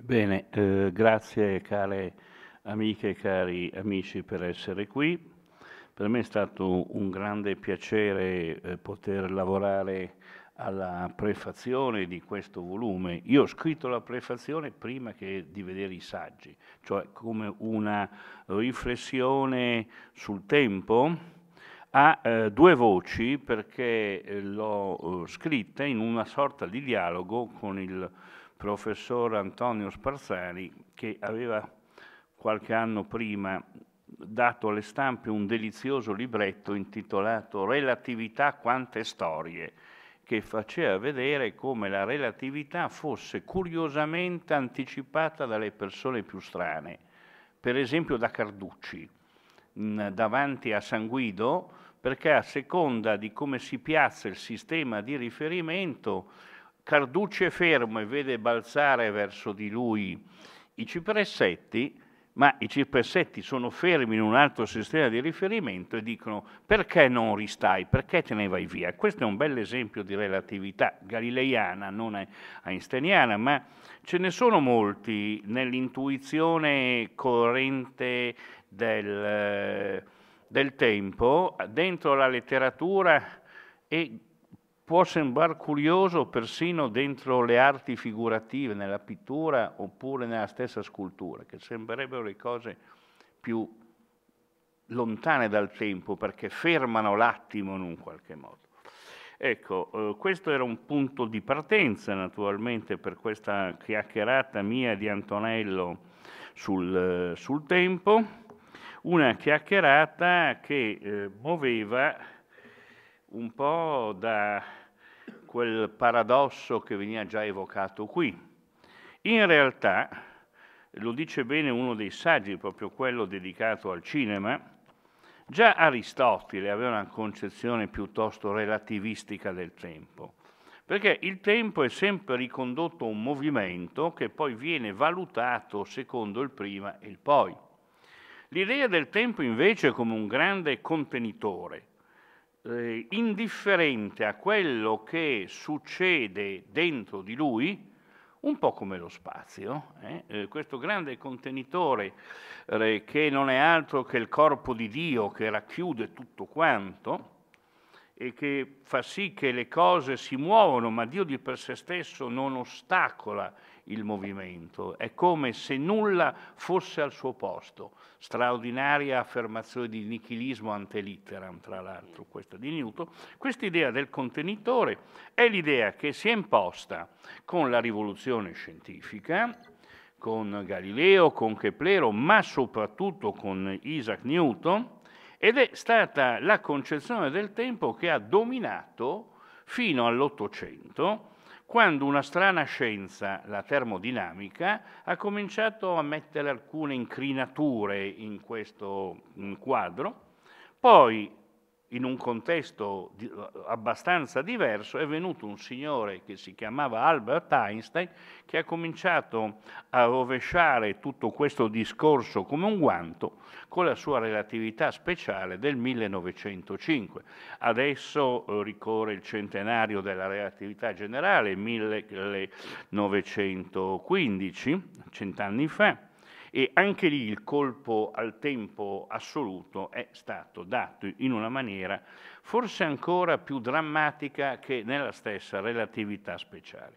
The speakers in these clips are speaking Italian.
Bene, eh, grazie care amiche e cari amici per essere qui. Per me è stato un grande piacere eh, poter lavorare alla prefazione di questo volume. Io ho scritto la prefazione prima che di vedere i saggi, cioè come una riflessione sul tempo a eh, due voci perché eh, l'ho eh, scritta in una sorta di dialogo con il professor Antonio Sparzani che aveva qualche anno prima dato alle stampe un delizioso libretto intitolato Relatività quante storie, che faceva vedere come la relatività fosse curiosamente anticipata dalle persone più strane, per esempio da Carducci, mm, davanti a San Guido, perché a seconda di come si piazza il sistema di riferimento, è fermo e vede balzare verso di lui i cipressetti, ma i cipressetti sono fermi in un altro sistema di riferimento e dicono perché non ristai, perché te ne vai via. Questo è un bel esempio di relatività galileiana, non einsteiniana, ma ce ne sono molti nell'intuizione corrente del, del tempo, dentro la letteratura e può sembrare curioso persino dentro le arti figurative, nella pittura oppure nella stessa scultura, che sembrerebbero le cose più lontane dal tempo perché fermano l'attimo in un qualche modo. Ecco, eh, questo era un punto di partenza naturalmente per questa chiacchierata mia di Antonello sul, eh, sul tempo, una chiacchierata che eh, muoveva un po' da, quel paradosso che veniva già evocato qui. In realtà, lo dice bene uno dei saggi, proprio quello dedicato al cinema, già Aristotele aveva una concezione piuttosto relativistica del tempo, perché il tempo è sempre ricondotto a un movimento che poi viene valutato secondo il prima e il poi. L'idea del tempo invece è come un grande contenitore, eh, indifferente a quello che succede dentro di lui, un po' come lo spazio, eh? Eh, questo grande contenitore eh, che non è altro che il corpo di Dio che racchiude tutto quanto, e che fa sì che le cose si muovono, ma Dio di per sé stesso non ostacola il movimento. È come se nulla fosse al suo posto. Straordinaria affermazione di nichilismo ante litteram, tra l'altro, questa di Newton. Quest'idea del contenitore è l'idea che si è imposta con la rivoluzione scientifica, con Galileo, con Keplero, ma soprattutto con Isaac Newton, ed è stata la concezione del tempo che ha dominato fino all'Ottocento, quando una strana scienza, la termodinamica, ha cominciato a mettere alcune incrinature in questo quadro. Poi in un contesto di, abbastanza diverso, è venuto un signore che si chiamava Albert Einstein che ha cominciato a rovesciare tutto questo discorso come un guanto con la sua relatività speciale del 1905. Adesso eh, ricorre il centenario della relatività generale, 1915, cent'anni fa, e anche lì il colpo al tempo assoluto è stato dato in una maniera forse ancora più drammatica che nella stessa relatività speciale.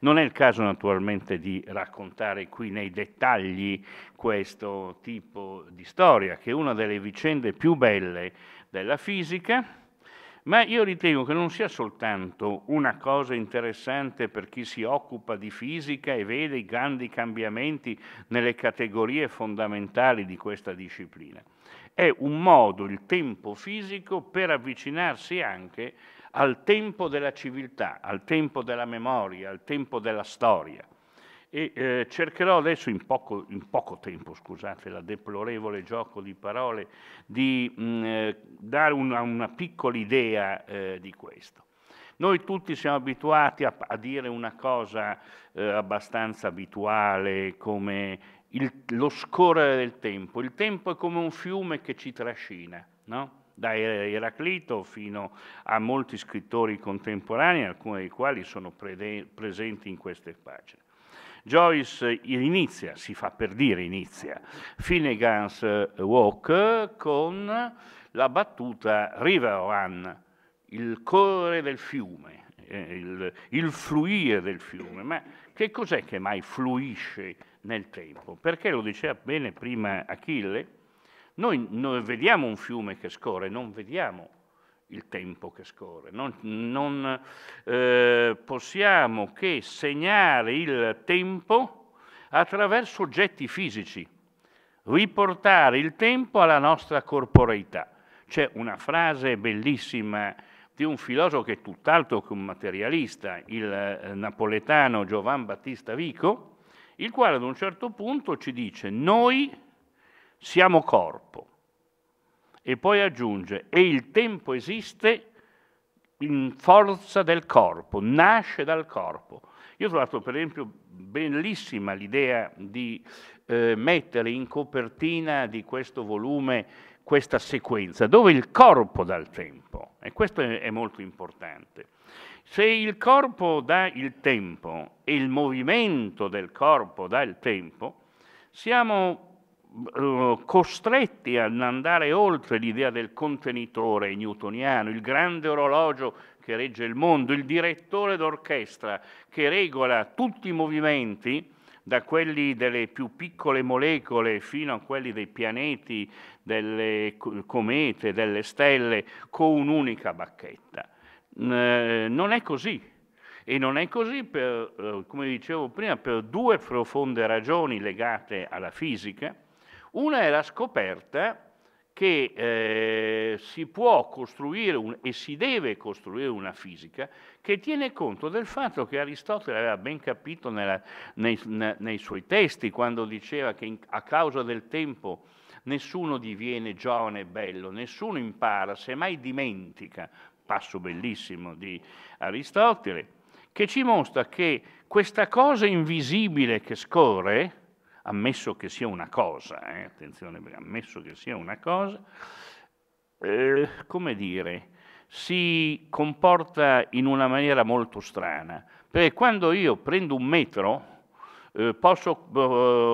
Non è il caso naturalmente di raccontare qui nei dettagli questo tipo di storia, che è una delle vicende più belle della fisica, ma io ritengo che non sia soltanto una cosa interessante per chi si occupa di fisica e vede i grandi cambiamenti nelle categorie fondamentali di questa disciplina. È un modo, il tempo fisico, per avvicinarsi anche al tempo della civiltà, al tempo della memoria, al tempo della storia e eh, cercherò adesso in poco, in poco, tempo, scusate la deplorevole gioco di parole, di mh, mm, eh, dare una, una, piccola idea eh, di questo. Noi tutti siamo abituati a, a dire una cosa eh, abbastanza abituale come il, lo scorrere del tempo. Il tempo è come un fiume che ci trascina, no? da Eraclito fino a molti scrittori contemporanei, alcuni dei quali sono pre presenti in queste pagine. Joyce inizia, si fa per dire inizia, Finnegan's eh, Walk con la battuta River Run, il correre del fiume, eh, il, il fluire del fiume. Ma che cos'è che mai fluisce nel tempo? Perché lo diceva bene prima Achille, noi, noi vediamo un fiume che scorre, non vediamo il tempo che scorre, non, non eh, possiamo che segnare il tempo attraverso oggetti fisici, riportare il tempo alla nostra corporeità. C'è una frase bellissima di un filosofo che è tutt'altro che un materialista, il eh, napoletano Giovan Battista Vico, il quale ad un certo punto ci dice noi siamo corpo, e poi aggiunge, e il tempo esiste in forza del corpo, nasce dal corpo. Io ho trovato per esempio bellissima l'idea di eh, mettere in copertina di questo volume questa sequenza, dove il corpo dà il tempo, e questo è molto importante. Se il corpo dà il tempo e il movimento del corpo dà il tempo, siamo eh, costretti ad andare oltre l'idea del contenitore newtoniano, il grande orologio che regge il mondo, il direttore d'orchestra che regola tutti i movimenti, da quelli delle più piccole molecole fino a quelli dei pianeti, delle comete, delle stelle, con un'unica bacchetta. Eh, non è così. E non è così, per, eh, come dicevo prima, per due profonde ragioni legate alla fisica una è la scoperta che eh, si può costruire un, e si deve costruire una fisica che tiene conto del fatto che Aristotele aveva ben capito nella, nei, nei, suoi testi quando diceva che in, a causa del tempo nessuno diviene giovane e bello, nessuno impara, semmai dimentica, passo bellissimo di Aristotele, che ci mostra che questa cosa invisibile che scorre, ammesso che sia una cosa, eh, attenzione, ammesso che sia una cosa, eh, come dire, si comporta in una maniera molto strana, perché quando io prendo un metro, eh, posso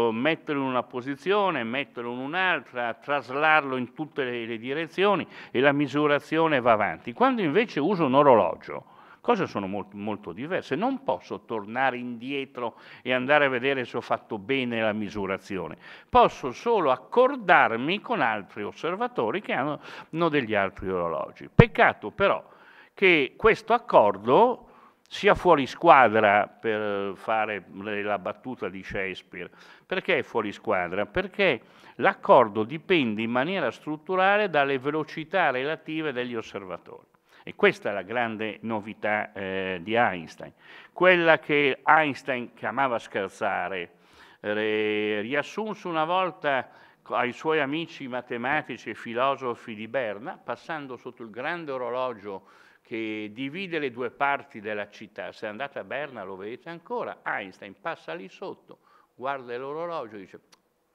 eh, metterlo in una posizione, metterlo in un'altra, traslarlo in tutte le, le direzioni e la misurazione va avanti. Quando invece uso un orologio, Cose sono molto, molto diverse. Non posso tornare indietro e andare a vedere se ho fatto bene la misurazione. Posso solo accordarmi con altri osservatori che hanno, hanno degli altri orologi. Peccato però che questo accordo sia fuori squadra per fare la battuta di Shakespeare. Perché è fuori squadra? Perché l'accordo dipende in maniera strutturale dalle velocità relative degli osservatori. E questa è la grande novità eh, di Einstein. Quella che Einstein chiamava scherzare, riassunse una volta ai suoi amici matematici e filosofi di Berna, passando sotto il grande orologio che divide le due parti della città. Se andate a Berna lo vedete ancora, Einstein passa lì sotto, guarda l'orologio e dice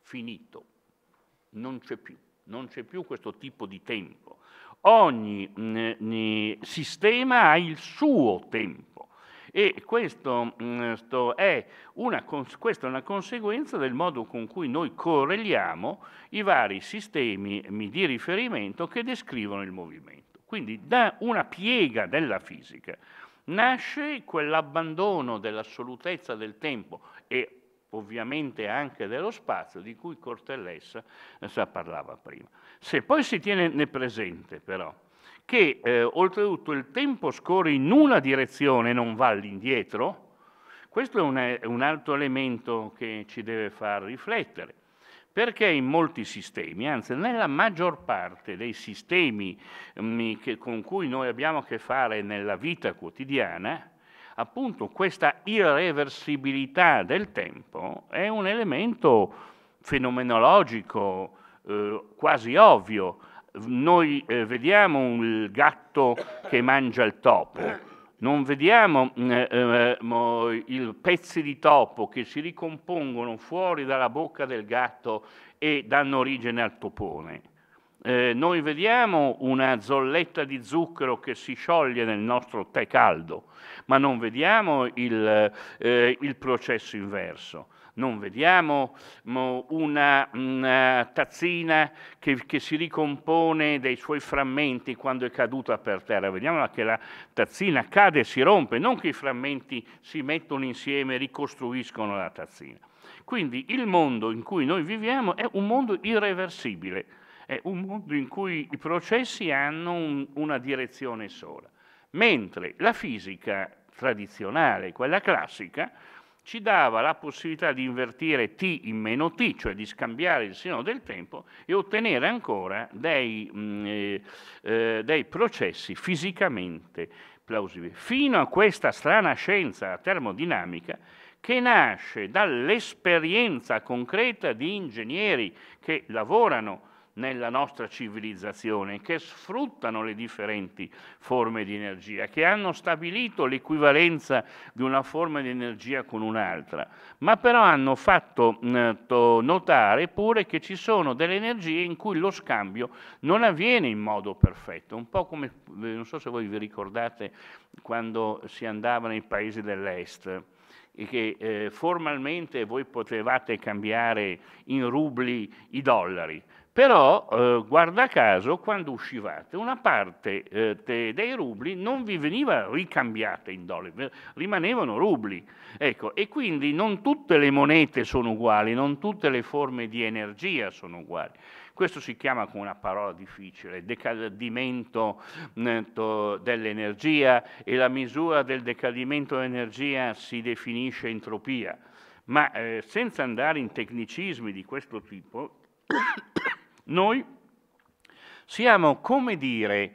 finito, non c'è più, non c'è più questo tipo di tempo. Ogni mh, mm, eh, eh, sistema ha il suo tempo e questo, mh, mm, è una, questa è una conseguenza del modo con cui noi correliamo i vari sistemi mm, di riferimento che descrivono il movimento. Quindi da una piega della fisica nasce quell'abbandono dell'assolutezza del tempo e ovviamente anche dello spazio di cui Cortellessa eh, parlava prima. Se poi si tiene presente però che eh, oltretutto il tempo scorre in una direzione e non va all'indietro, questo è un, è un altro elemento che ci deve far riflettere perché in molti sistemi, anzi nella maggior parte dei sistemi mh, mm, che, con cui noi abbiamo a che fare nella vita quotidiana, appunto questa irreversibilità del tempo è un elemento fenomenologico eh, quasi ovvio. Noi eh, vediamo il gatto che mangia il topo, non vediamo mm, eh, eh i pezzi di topo che si ricompongono fuori dalla bocca del gatto e danno origine al topone. Eh, noi vediamo una zolletta di zucchero che si scioglie nel nostro tè caldo, ma non vediamo il, eh, il processo inverso. Non vediamo una, una tazzina che, che, si ricompone dei suoi frammenti quando è caduta per terra. Vediamo che la tazzina cade e si rompe, non che i frammenti si mettono insieme e ricostruiscono la tazzina. Quindi il mondo in cui noi viviamo è un mondo irreversibile, è un mondo in cui i processi hanno un, una direzione sola. Mentre la fisica tradizionale, quella classica, ci dava la possibilità di invertire t in meno t, cioè di scambiare il seno del tempo e ottenere ancora dei, mh, mm, eh, eh, dei processi fisicamente plausibili. Fino a questa strana scienza termodinamica che nasce dall'esperienza concreta di ingegneri che lavorano nella nostra civilizzazione, che sfruttano le differenti forme di energia, che hanno stabilito l'equivalenza di una forma di energia con un'altra, ma però hanno fatto notare pure che ci sono delle energie in cui lo scambio non avviene in modo perfetto, un po' come, eh, non so se voi vi ricordate, quando si andava nei paesi dell'est e che eh, formalmente voi potevate cambiare in rubli i dollari, però, eh, guarda caso, quando uscivate, una parte eh, te, dei rubli non vi veniva ricambiata in dollari, rimanevano rubli. Ecco, e quindi non tutte le monete sono uguali, non tutte le forme di energia sono uguali. Questo si chiama con una parola difficile, decadimento dell'energia e la misura del decadimento dell'energia si definisce entropia. Ma eh, senza andare in tecnicismi di questo tipo, noi siamo, come dire,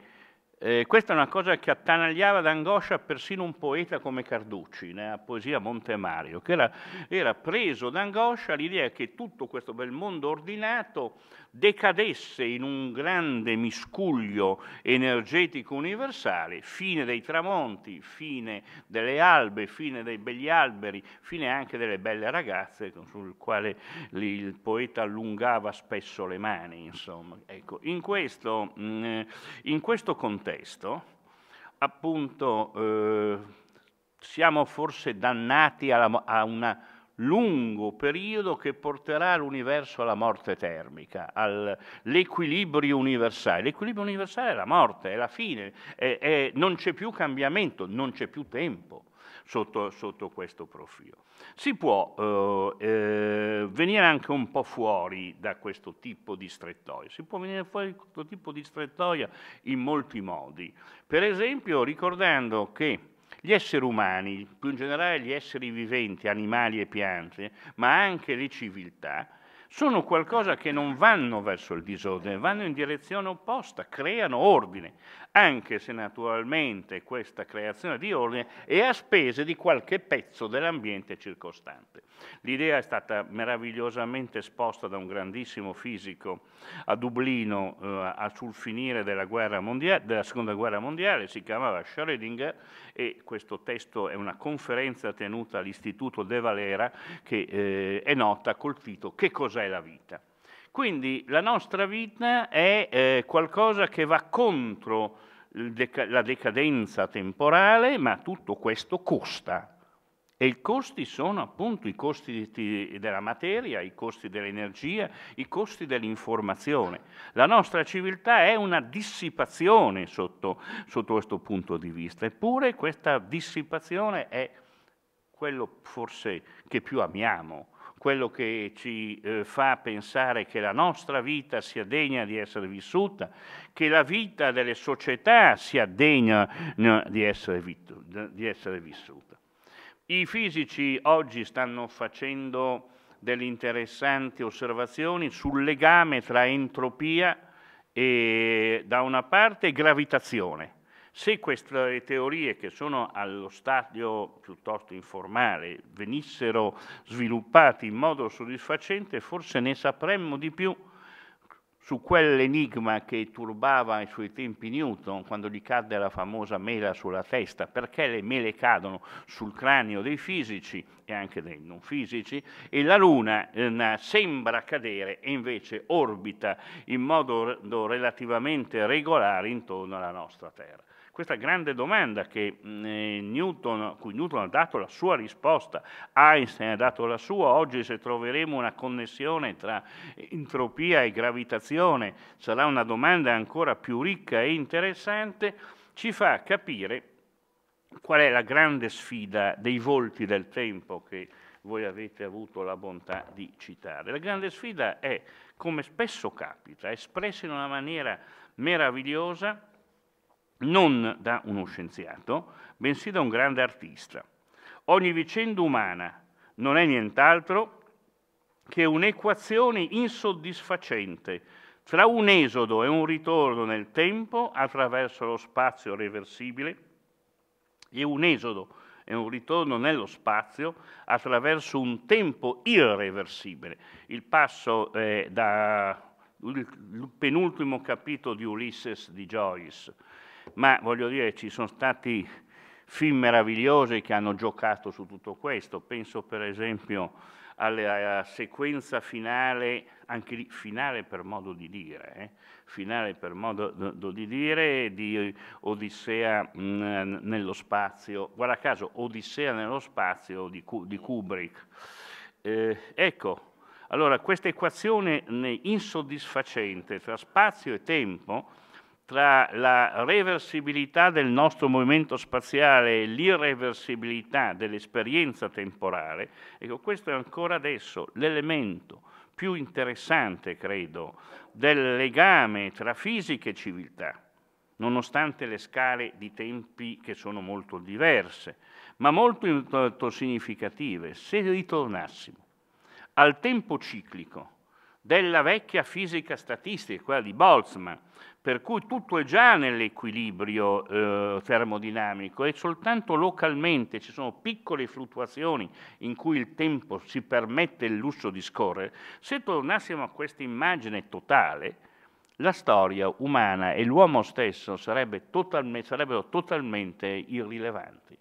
eh, questa è una cosa che attanagliava d'angoscia persino un poeta come Carducci, nella poesia Montemario, che era, era preso d'angoscia l'idea che tutto questo bel mondo ordinato decadesse in un grande miscuglio energetico universale, fine dei tramonti, fine delle albe, fine dei begli alberi, fine anche delle belle ragazze sul quale il poeta allungava spesso le mani. Ecco, in, questo, mm, in, questo, contesto, appunto, eh, siamo forse dannati alla, a una lungo periodo che porterà l'universo alla morte termica, all'equilibrio universale. L'equilibrio universale è la morte, è la fine, è, è, non c'è più cambiamento, non c'è più tempo. Sotto, sotto, questo profilo. Si può eh, eh venire anche un po' fuori da questo tipo di strettoia, si può venire fuori da questo tipo di strettoia in molti modi. Per esempio ricordando che gli esseri umani, più in generale gli esseri viventi, animali e piante, ma anche le civiltà, sono qualcosa che non vanno verso il disordine, vanno in direzione opposta, creano ordine anche se naturalmente questa creazione di ordine è a spese di qualche pezzo dell'ambiente circostante. L'idea è stata meravigliosamente esposta da un grandissimo fisico a Dublino eh, sul finire della, della, Seconda Guerra Mondiale, si chiamava Schrödinger e questo testo è una conferenza tenuta all'Istituto De Valera che eh, è nota col titolo Che cos'è la vita? Quindi la nostra vita è eh, qualcosa che va contro deca la decadenza temporale, ma tutto questo costa. E i costi sono appunto i costi di, della materia, i costi dell'energia, i costi dell'informazione. La nostra civiltà è una dissipazione sotto, sotto questo punto di vista, eppure questa dissipazione è quello forse che più amiamo, quello che ci eh, fa pensare che la nostra vita sia degna di essere vissuta, che la vita delle società sia degna no, di, essere di essere vissuta. I fisici oggi stanno facendo delle interessanti osservazioni sul legame tra entropia e da una parte gravitazione. Se queste teorie, che sono allo stadio piuttosto informale, venissero sviluppate in modo soddisfacente, forse ne sapremmo di più su quell'enigma che turbava ai suoi tempi Newton quando gli cadde la famosa mela sulla testa, perché le mele cadono sul cranio dei fisici e anche dei non fisici e la Luna eh, sembra cadere e invece orbita in modo relativamente regolare intorno alla nostra Terra questa grande domanda che, mm, eh, Newton, a cui Newton ha dato la sua risposta, Einstein ha dato la sua, oggi se troveremo una connessione tra entropia e gravitazione sarà una domanda ancora più ricca e interessante, ci fa capire qual è la grande sfida dei volti del tempo che voi avete avuto la bontà di citare. La grande sfida è, come spesso capita, espressa in una maniera meravigliosa, non da uno scienziato, bensì da un grande artista. Ogni vicenda umana non è nient'altro che un'equazione insoddisfacente tra un esodo e un ritorno nel tempo attraverso lo spazio reversibile e un esodo e un ritorno nello spazio attraverso un tempo irreversibile. Il passo eh, dal penultimo capitolo di Ulysses di Joyce ma voglio dire ci sono stati film meravigliosi che hanno giocato su tutto questo, penso per esempio alla sequenza finale, anche lì finale per modo di dire, eh? finale per modo di dire di Odissea mh, mm, nello spazio, guarda caso Odissea nello spazio di, di Kubrick. Eh, ecco, allora questa equazione insoddisfacente tra spazio e tempo tra la reversibilità del nostro movimento spaziale e l'irreversibilità dell'esperienza temporale, ecco, questo è ancora adesso l'elemento più interessante, credo, del legame tra fisica e civiltà, nonostante le scale di tempi che sono molto diverse, ma molto, molto significative. Se ritornassimo al tempo ciclico, della vecchia fisica statistica, quella di Boltzmann, per cui tutto è già nell'equilibrio eh, termodinamico e soltanto localmente ci sono piccole fluttuazioni in cui il tempo si permette il lusso di scorrere, se tornassimo a questa immagine totale, la storia umana e l'uomo stesso sarebbe totalme, sarebbero totalmente irrilevanti.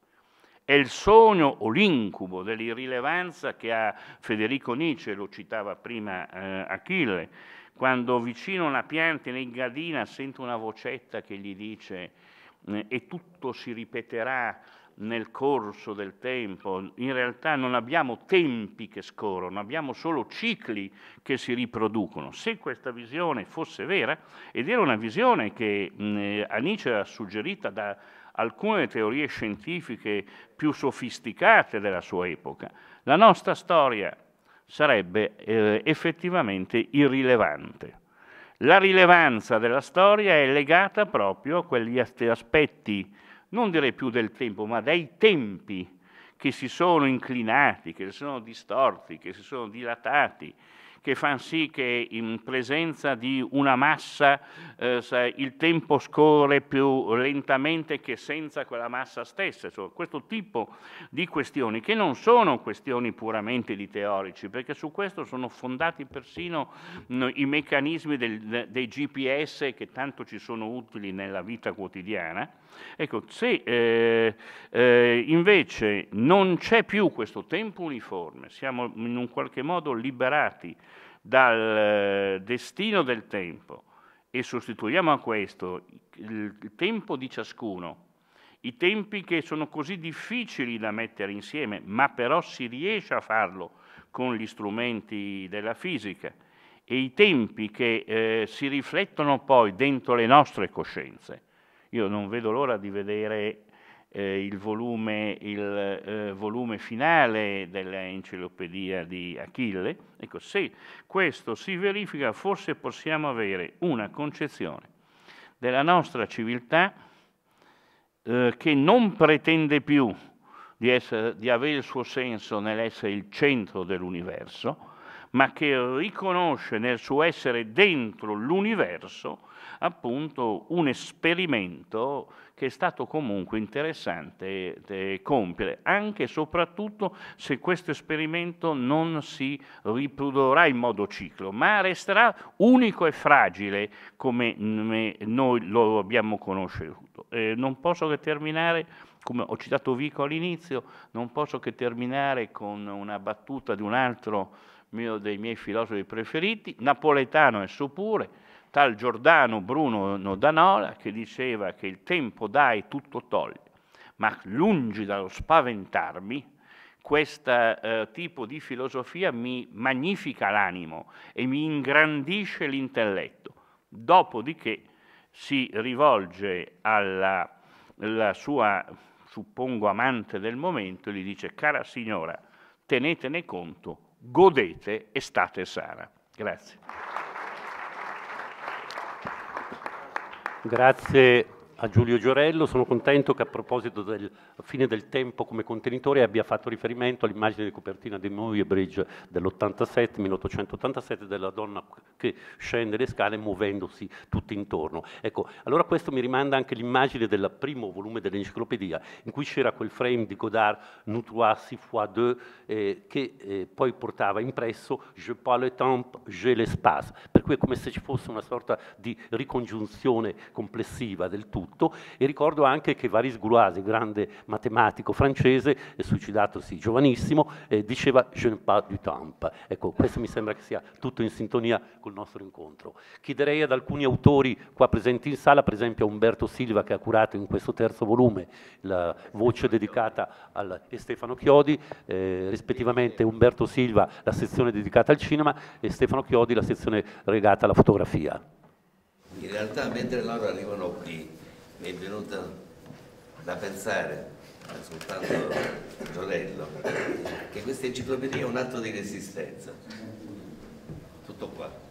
È il sogno o l'incubo dell'irrilevanza che ha Federico Nietzsche, lo citava prima eh, Achille, quando vicino a una pianta in gradina sente una vocetta che gli dice eh, e tutto si ripeterà nel corso del tempo. In realtà non abbiamo tempi che scorrono, abbiamo solo cicli che si riproducono. Se questa visione fosse vera, ed era una visione che mm, eh, a Nietzsche era suggerita da alcune teorie scientifiche più sofisticate della sua epoca, la nostra storia sarebbe eh, effettivamente irrilevante. La rilevanza della storia è legata proprio a quegli aspetti, non direi più del tempo, ma dei tempi che si sono inclinati, che si sono distorti, che si sono dilatati, che fanno sì che in presenza di una massa eh, il tempo scorre più lentamente che senza quella massa stessa. Insomma, questo tipo di questioni, che non sono questioni puramente di teorici, perché su questo sono fondati persino mh, mm, i meccanismi del, dei GPS che tanto ci sono utili nella vita quotidiana, Ecco, se eh, eh, invece non c'è più questo tempo uniforme, siamo in un qualche modo liberati dal eh, destino del tempo e sostituiamo a questo il tempo di ciascuno, i tempi che sono così difficili da mettere insieme, ma però si riesce a farlo con gli strumenti della fisica, e i tempi che eh, si riflettono poi dentro le nostre coscienze io non vedo l'ora di vedere eh, il, volume, il eh, volume, finale dell'enciclopedia di Achille. Ecco, se questo si verifica, forse possiamo avere una concezione della nostra civiltà eh, che non pretende più di, essere, di avere il suo senso nell'essere il centro dell'universo, ma che riconosce nel suo essere dentro l'universo appunto un esperimento che è stato comunque interessante eh, compiere, anche e soprattutto se questo esperimento non si riprodurrà in modo ciclo, ma resterà unico e fragile come noi lo abbiamo conosciuto. Eh, non posso che terminare come ho citato Vico all'inizio, non posso che terminare con una battuta di un altro mio, dei miei filosofi preferiti, napoletano esso pure, tal Giordano Bruno Nodanola che diceva che il tempo dà e tutto toglie, ma lungi dallo spaventarmi, questo eh, tipo di filosofia mi magnifica l'animo e mi ingrandisce l'intelletto. Dopodiché si rivolge alla, alla sua, suppongo, amante del momento e gli dice, cara signora, tenetene conto, godete e state sana. Grazie. Grazie a Giulio Giorello, sono contento che a proposito del fine del tempo come contenitore abbia fatto riferimento all'immagine di copertina di Movie Bridge dell'87, 1887, della donna che scende le scale muovendosi tutto intorno. Ecco, allora questo mi rimanda anche l'immagine del primo volume dell'enciclopedia, in cui c'era quel frame di Godard, Nous trois, six fois deux, eh, che eh, poi portava impresso Je pas le temps, j'ai l'espace, per cui è come se ci fosse una sorta di ricongiunzione complessiva del tutto tutto e ricordo anche che Varis Gouloise, grande matematico francese, eh, suicidatosi giovanissimo, eh, diceva «Je ne pas du temps». Ecco, questo mi sembra che sia tutto in sintonia col nostro incontro. Chiederei ad alcuni autori qua presenti in sala, per esempio a Umberto Silva che ha curato in questo terzo volume la voce dedicata al, e Stefano Chiodi, eh, rispettivamente Umberto Silva la sezione dedicata al cinema e Stefano Chiodi la sezione legata alla fotografia. In realtà mentre loro arrivano qui mi è venuto da pensare soltanto Giorello che questa enciclopedia è un atto di resistenza tutto qua